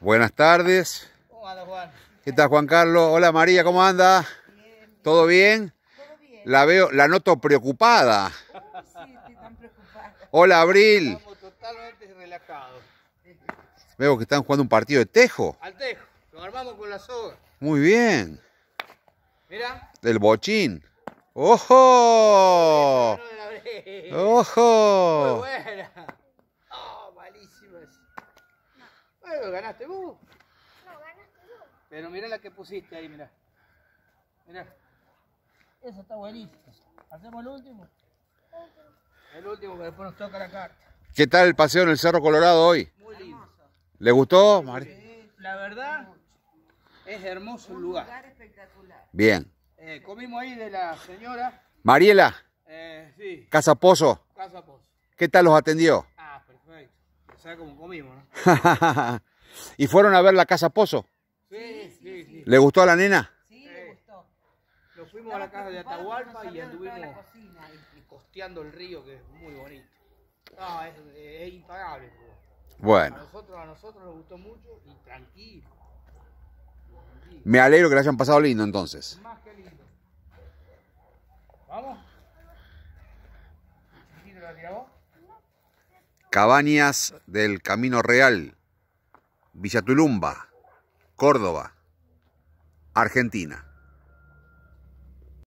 Buenas tardes. ¿Cómo andas Juan? ¿Qué tal Juan Carlos? Hola María, ¿cómo anda? Bien. ¿Todo bien? Todo bien. La veo, la noto preocupada. sí, estoy tan preocupada. Hola Abril. Estamos totalmente relajados. Veo que están jugando un partido de tejo. Al tejo, lo armamos con la soga. Muy bien. Mira. El bochín. ¡Ojo! ¡Ojo! Muy buena. Oh, malísimas. Eh, ganaste vos. No, ganaste vos. Pero mira la que pusiste ahí, mira. Mira. Eso está buenísimo. Hacemos el último. El último que después nos toca la carta. ¿Qué tal el paseo en el Cerro Colorado hoy? Muy lindo. ¿Le gustó, Mari? La verdad, es hermoso un lugar. un lugar espectacular. Bien. Eh, comimos ahí de la señora. Mariela. Eh, sí. Casa Pozo. Casa Pozo. ¿Qué tal los atendió? como comimos, ¿Y fueron a ver la casa Pozo? Sí, sí, sí. ¿Le gustó a la nena? Sí, le gustó. Nos fuimos a la casa de Atahualpa y anduvimos la costeando el río, que es muy bonito. No, es, eh, impagable. Pues. Bueno. A nosotros, a nosotros nos gustó mucho y tranquilo. Me alegro que la hayan pasado lindo entonces. Más que lindo. ¿Vamos? ¿Y te la tiramos? Cabañas del Camino Real, Villatulumba, Córdoba, Argentina.